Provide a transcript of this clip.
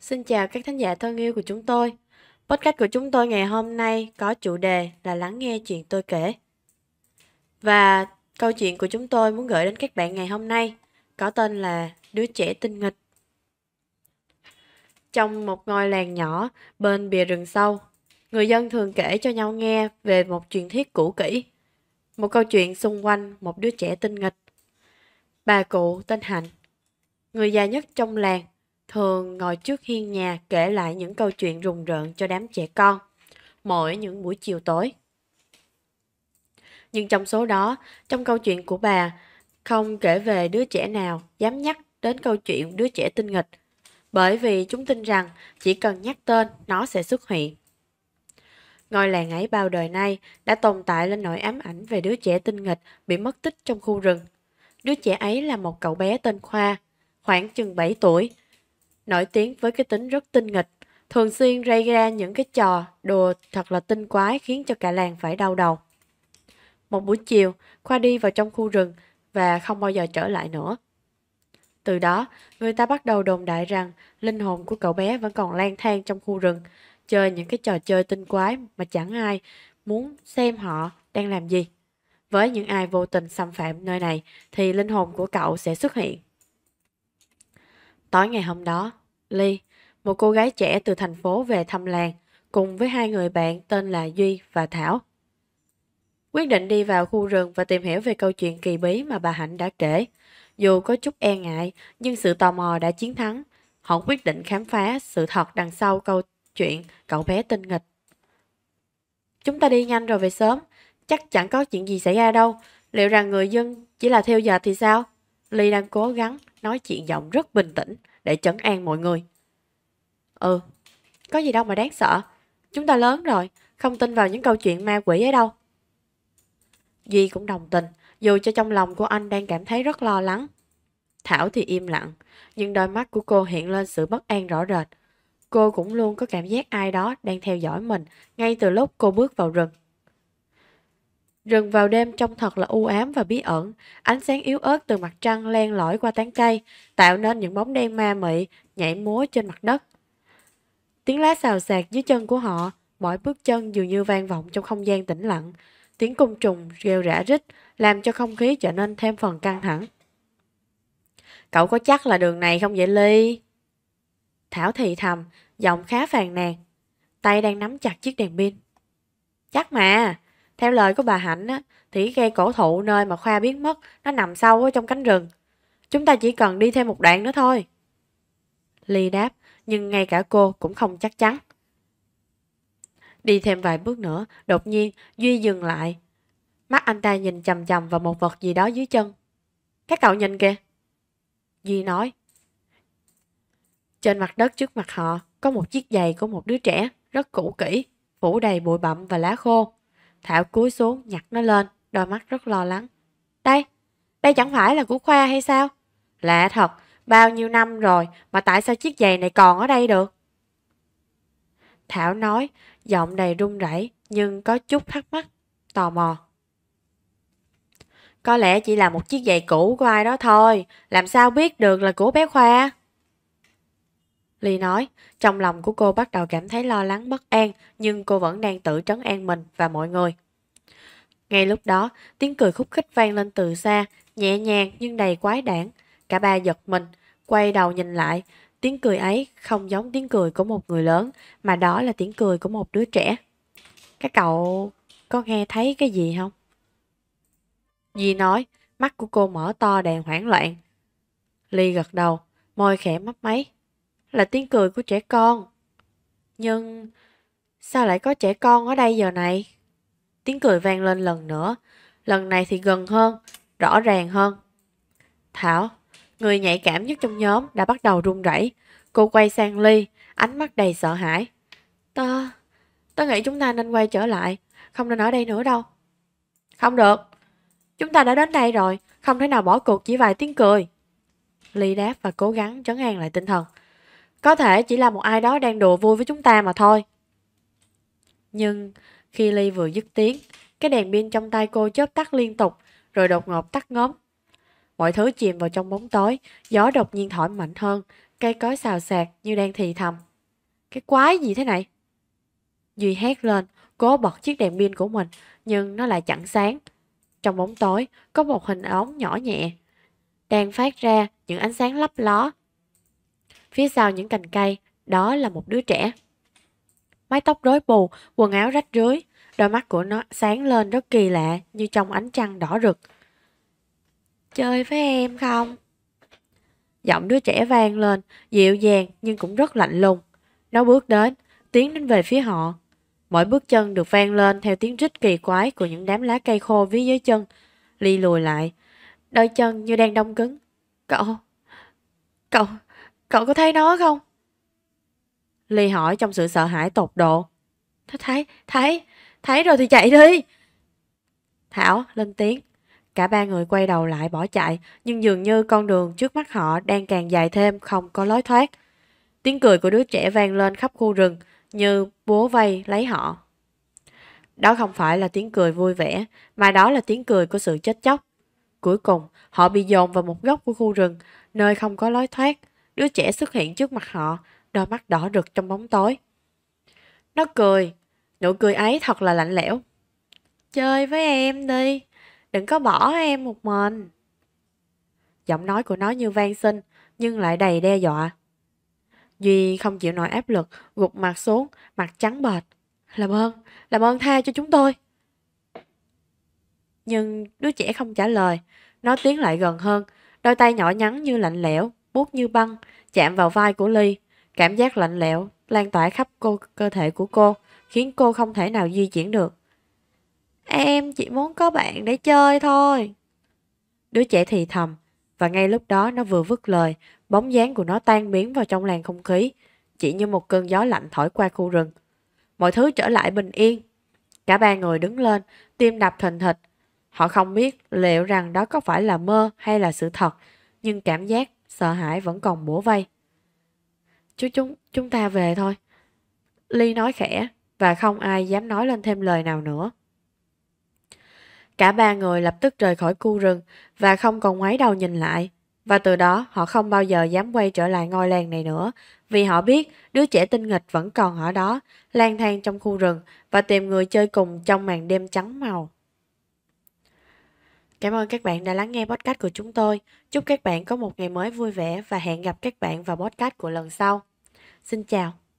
Xin chào các thính giả thân yêu của chúng tôi. Podcast của chúng tôi ngày hôm nay có chủ đề là lắng nghe chuyện tôi kể. Và câu chuyện của chúng tôi muốn gửi đến các bạn ngày hôm nay có tên là Đứa trẻ tinh nghịch. Trong một ngôi làng nhỏ bên bìa rừng sâu, người dân thường kể cho nhau nghe về một truyền thuyết cũ kỹ, một câu chuyện xung quanh một đứa trẻ tinh nghịch. Bà cụ tên Hạnh, người già nhất trong làng thường ngồi trước hiên nhà kể lại những câu chuyện rùng rợn cho đám trẻ con mỗi những buổi chiều tối. Nhưng trong số đó, trong câu chuyện của bà, không kể về đứa trẻ nào dám nhắc đến câu chuyện đứa trẻ tinh nghịch, bởi vì chúng tin rằng chỉ cần nhắc tên nó sẽ xuất hiện. Ngôi làng ấy bao đời nay đã tồn tại lên nỗi ám ảnh về đứa trẻ tinh nghịch bị mất tích trong khu rừng. Đứa trẻ ấy là một cậu bé tên Khoa, khoảng chừng 7 tuổi, nổi tiếng với cái tính rất tinh nghịch, thường xuyên gây ra những cái trò đùa thật là tinh quái khiến cho cả làng phải đau đầu. Một buổi chiều, Khoa đi vào trong khu rừng và không bao giờ trở lại nữa. Từ đó, người ta bắt đầu đồn đại rằng linh hồn của cậu bé vẫn còn lang thang trong khu rừng, chơi những cái trò chơi tinh quái mà chẳng ai muốn xem họ đang làm gì. Với những ai vô tình xâm phạm nơi này thì linh hồn của cậu sẽ xuất hiện. Tối ngày hôm đó, Ly, một cô gái trẻ từ thành phố về thăm làng, cùng với hai người bạn tên là Duy và Thảo. Quyết định đi vào khu rừng và tìm hiểu về câu chuyện kỳ bí mà bà Hạnh đã kể. Dù có chút e ngại, nhưng sự tò mò đã chiến thắng. Họ quyết định khám phá sự thật đằng sau câu chuyện cậu bé tinh nghịch. Chúng ta đi nhanh rồi về sớm, chắc chẳng có chuyện gì xảy ra đâu. Liệu rằng người dân chỉ là theo dệt thì sao? Ly đang cố gắng nói chuyện giọng rất bình tĩnh, để chấn an mọi người. Ừ, có gì đâu mà đáng sợ. Chúng ta lớn rồi, không tin vào những câu chuyện ma quỷ ấy đâu. Duy cũng đồng tình, dù cho trong lòng của anh đang cảm thấy rất lo lắng. Thảo thì im lặng, nhưng đôi mắt của cô hiện lên sự bất an rõ rệt. Cô cũng luôn có cảm giác ai đó đang theo dõi mình ngay từ lúc cô bước vào rừng. Rừng vào đêm trông thật là u ám và bí ẩn, ánh sáng yếu ớt từ mặt trăng len lỏi qua tán cây, tạo nên những bóng đen ma mị, nhảy múa trên mặt đất. Tiếng lá xào xạc dưới chân của họ, mỗi bước chân dường như vang vọng trong không gian tĩnh lặng. Tiếng côn trùng rêu rã rít, làm cho không khí trở nên thêm phần căng thẳng. Cậu có chắc là đường này không vậy Ly? Thảo thì thầm, giọng khá phàn nàn. Tay đang nắm chặt chiếc đèn pin. Chắc mà, theo lời của bà Hạnh á, thì cây cổ thụ nơi mà Khoa biến mất nó nằm sâu ở trong cánh rừng. Chúng ta chỉ cần đi thêm một đoạn nữa thôi. Ly đáp, nhưng ngay cả cô cũng không chắc chắn. Đi thêm vài bước nữa, đột nhiên Duy dừng lại. Mắt anh ta nhìn chầm chầm vào một vật gì đó dưới chân. Các cậu nhìn kìa. Duy nói. Trên mặt đất trước mặt họ có một chiếc giày của một đứa trẻ rất cũ kỹ, phủ đầy bụi bặm và lá khô. Thảo cúi xuống nhặt nó lên, đôi mắt rất lo lắng. Đây, đây chẳng phải là của Khoa hay sao? Lạ thật, bao nhiêu năm rồi mà tại sao chiếc giày này còn ở đây được? Thảo nói, giọng đầy run rẩy nhưng có chút thắc mắc, tò mò. Có lẽ chỉ là một chiếc giày cũ của ai đó thôi, làm sao biết được là của bé Khoa? Ly nói, trong lòng của cô bắt đầu cảm thấy lo lắng bất an, nhưng cô vẫn đang tự trấn an mình và mọi người. Ngay lúc đó, tiếng cười khúc khích vang lên từ xa, nhẹ nhàng nhưng đầy quái đản. Cả ba giật mình, quay đầu nhìn lại. Tiếng cười ấy không giống tiếng cười của một người lớn, mà đó là tiếng cười của một đứa trẻ. Các cậu có nghe thấy cái gì không? Dì nói, mắt của cô mở to đèn hoảng loạn. Ly gật đầu, môi khẽ mấp máy là tiếng cười của trẻ con. Nhưng sao lại có trẻ con ở đây giờ này? Tiếng cười vang lên lần nữa, lần này thì gần hơn, rõ ràng hơn. Thảo, người nhạy cảm nhất trong nhóm đã bắt đầu run rẩy. Cô quay sang Ly, ánh mắt đầy sợ hãi. Tớ, tớ nghĩ chúng ta nên quay trở lại, không nên ở đây nữa đâu. Không được, chúng ta đã đến đây rồi, không thể nào bỏ cuộc chỉ vài tiếng cười. Ly đáp và cố gắng trấn an lại tinh thần. Có thể chỉ là một ai đó đang đùa vui với chúng ta mà thôi. Nhưng khi Ly vừa dứt tiếng, cái đèn pin trong tay cô chớp tắt liên tục rồi đột ngột tắt ngóm. Mọi thứ chìm vào trong bóng tối, gió đột nhiên thổi mạnh hơn, cây cối xào xạc như đang thì thầm. Cái quái gì thế này? Duy hét lên, cố bật chiếc đèn pin của mình, nhưng nó lại chẳng sáng. Trong bóng tối, có một hình ống nhỏ nhẹ, đang phát ra những ánh sáng lấp ló Phía sau những cành cây, đó là một đứa trẻ. Mái tóc rối bù, quần áo rách rưới, đôi mắt của nó sáng lên rất kỳ lạ như trong ánh trăng đỏ rực. Chơi với em không? Giọng đứa trẻ vang lên, dịu dàng nhưng cũng rất lạnh lùng. Nó bước đến, tiến đến về phía họ. Mỗi bước chân được vang lên theo tiếng rít kỳ quái của những đám lá cây khô phía dưới chân. Ly lùi lại, đôi chân như đang đông cứng. Cậu, cậu, Cậu có thấy nó không? Ly hỏi trong sự sợ hãi tột độ. Thấy, thấy, thấy rồi thì chạy đi. Thảo lên tiếng. Cả ba người quay đầu lại bỏ chạy, nhưng dường như con đường trước mắt họ đang càng dài thêm không có lối thoát. Tiếng cười của đứa trẻ vang lên khắp khu rừng, như bố vây lấy họ. Đó không phải là tiếng cười vui vẻ, mà đó là tiếng cười của sự chết chóc. Cuối cùng, họ bị dồn vào một góc của khu rừng, nơi không có lối thoát, Đứa trẻ xuất hiện trước mặt họ, đôi mắt đỏ rực trong bóng tối. Nó cười, nụ cười ấy thật là lạnh lẽo. Chơi với em đi, đừng có bỏ em một mình. Giọng nói của nó như van xin, nhưng lại đầy đe dọa. Duy không chịu nổi áp lực, gục mặt xuống, mặt trắng bệch. Làm ơn, làm ơn tha cho chúng tôi. Nhưng đứa trẻ không trả lời, nó tiến lại gần hơn, đôi tay nhỏ nhắn như lạnh lẽo, buốt như băng, chạm vào vai của Ly. Cảm giác lạnh lẽo, lan tỏa khắp cô cơ thể của cô, khiến cô không thể nào di chuyển được. Em chỉ muốn có bạn để chơi thôi. Đứa trẻ thì thầm, và ngay lúc đó nó vừa vứt lời, bóng dáng của nó tan biến vào trong làn không khí, chỉ như một cơn gió lạnh thổi qua khu rừng. Mọi thứ trở lại bình yên. Cả ba người đứng lên, tim đập thình thịch. Họ không biết liệu rằng đó có phải là mơ hay là sự thật, nhưng cảm giác sợ hãi vẫn còn bủa vây. Chú chúng, chúng ta về thôi. Ly nói khẽ, và không ai dám nói lên thêm lời nào nữa. Cả ba người lập tức rời khỏi khu rừng và không còn ngoái đầu nhìn lại. Và từ đó họ không bao giờ dám quay trở lại ngôi làng này nữa vì họ biết đứa trẻ tinh nghịch vẫn còn ở đó, lang thang trong khu rừng và tìm người chơi cùng trong màn đêm trắng màu. Cảm ơn các bạn đã lắng nghe podcast của chúng tôi. Chúc các bạn có một ngày mới vui vẻ và hẹn gặp các bạn vào podcast của lần sau. Xin chào.